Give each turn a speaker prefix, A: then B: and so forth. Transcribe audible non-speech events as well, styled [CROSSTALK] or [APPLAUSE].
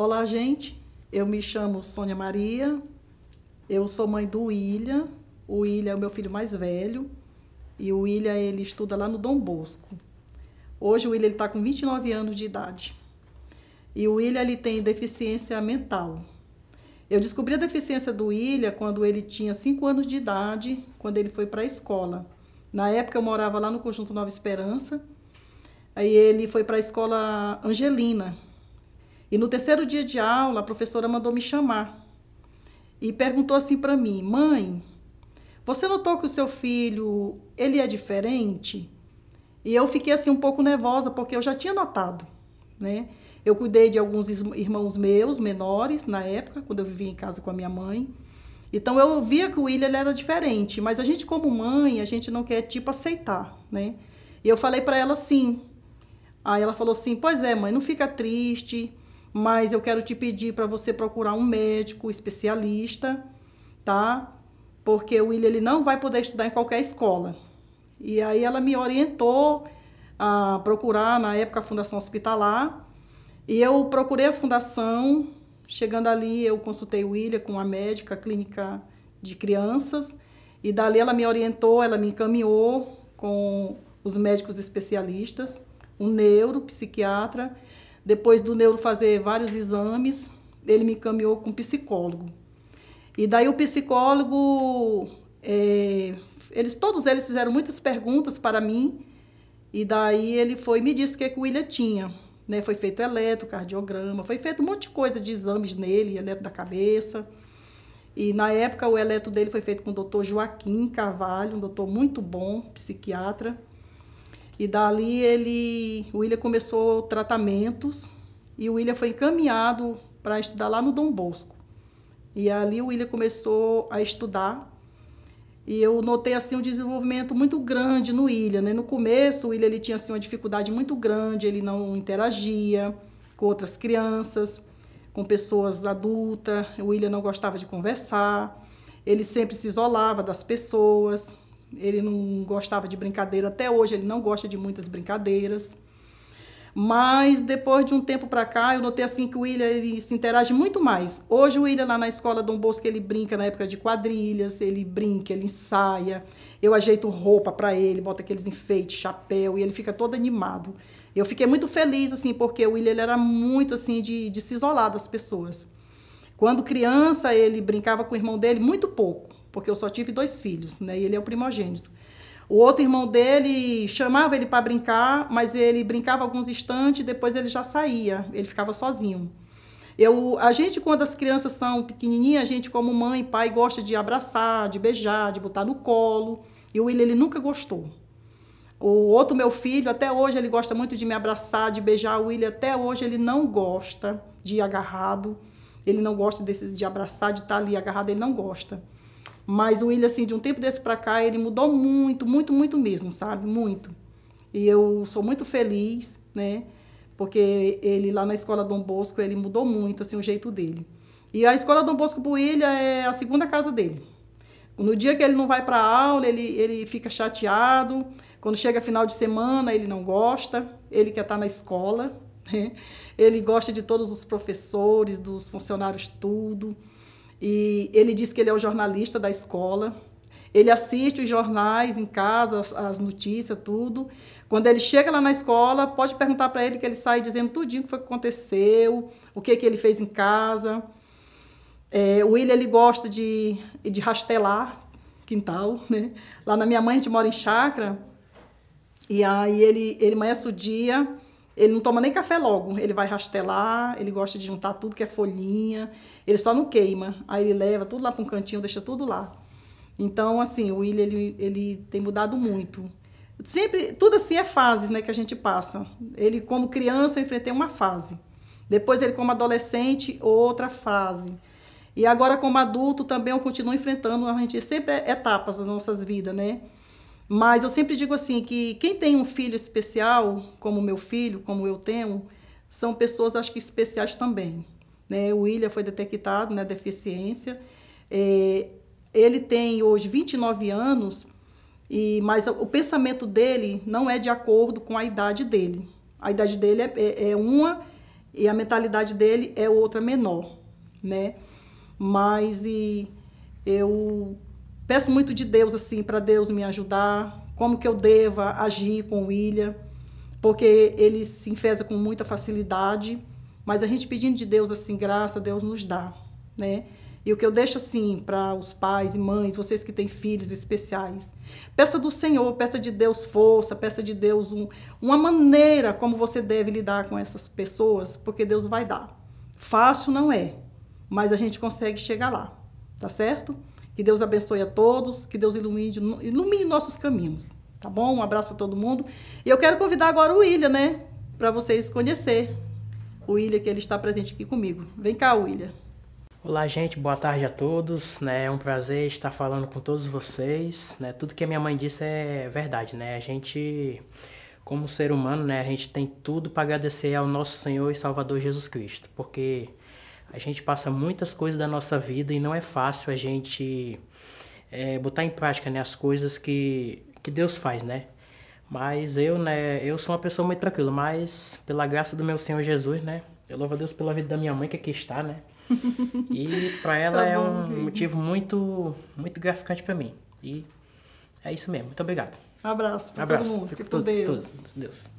A: Olá, gente. Eu me chamo Sônia Maria. Eu sou mãe do William. O William é o meu filho mais velho. E o William, ele estuda lá no Dom Bosco. Hoje o William está com 29 anos de idade. E o William ele tem deficiência mental. Eu descobri a deficiência do William quando ele tinha 5 anos de idade, quando ele foi para a escola. Na época eu morava lá no Conjunto Nova Esperança. Aí ele foi para a escola Angelina, e no terceiro dia de aula, a professora mandou me chamar e perguntou assim para mim: "Mãe, você notou que o seu filho, ele é diferente?" E eu fiquei assim um pouco nervosa, porque eu já tinha notado, né? Eu cuidei de alguns irmãos meus, menores, na época, quando eu vivia em casa com a minha mãe. Então eu via que o William era diferente, mas a gente como mãe, a gente não quer tipo aceitar, né? E eu falei para ela assim. Aí ela falou assim: "Pois é, mãe, não fica triste mas eu quero te pedir para você procurar um médico especialista, tá? Porque o William ele não vai poder estudar em qualquer escola. E aí ela me orientou a procurar na época a Fundação Hospitalar. E eu procurei a fundação, chegando ali eu consultei o William com a médica clínica de crianças e dali ela me orientou, ela me encaminhou com os médicos especialistas, um neuropsiquiatra. psiquiatra depois do neuro fazer vários exames, ele me encaminhou com um psicólogo. E daí o psicólogo, é, eles todos eles fizeram muitas perguntas para mim. E daí ele foi me disse o que, é que o William tinha. Né? Foi feito eletrocardiograma, foi feito um monte de coisa de exames nele, eletro da cabeça. E na época o eletro dele foi feito com o doutor Joaquim Carvalho, um doutor muito bom, psiquiatra. E dali ele, o William começou tratamentos e o William foi encaminhado para estudar lá no Dom Bosco. E ali o William começou a estudar e eu notei assim um desenvolvimento muito grande no William. Né? No começo, o William ele tinha assim, uma dificuldade muito grande, ele não interagia com outras crianças, com pessoas adultas. O William não gostava de conversar, ele sempre se isolava das pessoas. Ele não gostava de brincadeira, até hoje ele não gosta de muitas brincadeiras. Mas depois de um tempo para cá, eu notei assim que o William ele se interage muito mais. Hoje o William lá na escola Dom Bosco, ele brinca na época de quadrilhas, ele brinca, ele ensaia. Eu ajeito roupa para ele, boto aqueles enfeites, chapéu, e ele fica todo animado. Eu fiquei muito feliz assim, porque o William ele era muito assim de, de se isolar das pessoas. Quando criança, ele brincava com o irmão dele muito pouco porque eu só tive dois filhos, né? E ele é o primogênito. O outro irmão dele chamava ele para brincar, mas ele brincava alguns instantes, depois ele já saía, ele ficava sozinho. Eu, a gente, quando as crianças são pequenininhas, a gente, como mãe e pai, gosta de abraçar, de beijar, de botar no colo. E o Will, ele nunca gostou. O outro meu filho, até hoje, ele gosta muito de me abraçar, de beijar o Will. Até hoje, ele não gosta de ir agarrado. Ele não gosta desse, de abraçar, de estar tá ali agarrado, ele não gosta. Mas o William, assim, de um tempo desse para cá, ele mudou muito, muito, muito mesmo, sabe? Muito. E eu sou muito feliz, né? Porque ele lá na escola Dom Bosco, ele mudou muito, assim, o jeito dele. E a escola Dom Bosco Builha é a segunda casa dele. No dia que ele não vai para aula, ele, ele fica chateado. Quando chega final de semana, ele não gosta. Ele quer estar tá na escola. Né? Ele gosta de todos os professores, dos funcionários, tudo. E ele diz que ele é o jornalista da escola. Ele assiste os jornais em casa, as, as notícias, tudo. Quando ele chega lá na escola, pode perguntar para ele que ele sai dizendo tudinho o que foi que aconteceu, o que, que ele fez em casa. É, o William ele gosta de, de rastelar quintal, [LAUGHS] né? Lá na minha mãe a gente mora em chácara. E aí ele, ele amanhece o dia ele não toma nem café logo, ele vai rastelar, ele gosta de juntar tudo que é folhinha, ele só não queima. Aí ele leva tudo lá para um cantinho, deixa tudo lá. Então, assim, o William, ele, ele tem mudado muito. Sempre, tudo assim é fases, né, que a gente passa. Ele, como criança, eu enfrentei uma fase. Depois ele, como adolescente, outra fase. E agora, como adulto, também eu continuo enfrentando, a gente sempre é etapas das nossas vidas, né? Mas eu sempre digo assim que quem tem um filho especial, como meu filho, como eu tenho, são pessoas acho que especiais também. Né? O William foi detectado, né, deficiência. É, ele tem hoje 29 anos, e mas o pensamento dele não é de acordo com a idade dele. A idade dele é, é, é uma e a mentalidade dele é outra menor, né? Mas e eu Peço muito de Deus, assim, para Deus me ajudar, como que eu deva agir com o William, porque ele se enfesa com muita facilidade, mas a gente pedindo de Deus, assim, graça, Deus nos dá, né? E o que eu deixo assim para os pais e mães, vocês que têm filhos especiais, peça do Senhor, peça de Deus força, peça de Deus um, uma maneira como você deve lidar com essas pessoas, porque Deus vai dar. Fácil não é, mas a gente consegue chegar lá, tá certo? Que Deus abençoe a todos, que Deus ilumine, ilumine nossos caminhos. Tá bom? Um abraço para todo mundo. E eu quero convidar agora o William, né? Para vocês conhecer o William, que ele está presente aqui comigo. Vem cá, William.
B: Olá, gente. Boa tarde a todos. Né? É um prazer estar falando com todos vocês. Né? Tudo que a minha mãe disse é verdade, né? A gente, como ser humano, né? A gente tem tudo para agradecer ao nosso Senhor e Salvador Jesus Cristo. Porque a gente passa muitas coisas da nossa vida e não é fácil a gente é, botar em prática né, as coisas que, que Deus faz, né? Mas eu, né, eu sou uma pessoa muito tranquila, mas pela graça do meu Senhor Jesus, né? Eu louvo a Deus pela vida da minha mãe que aqui está, né? E para [LAUGHS] ela tá é um motivo muito muito gratificante para mim. E é isso mesmo. Muito obrigado. Um abraço para todo mundo. Fique com Deus. Deus.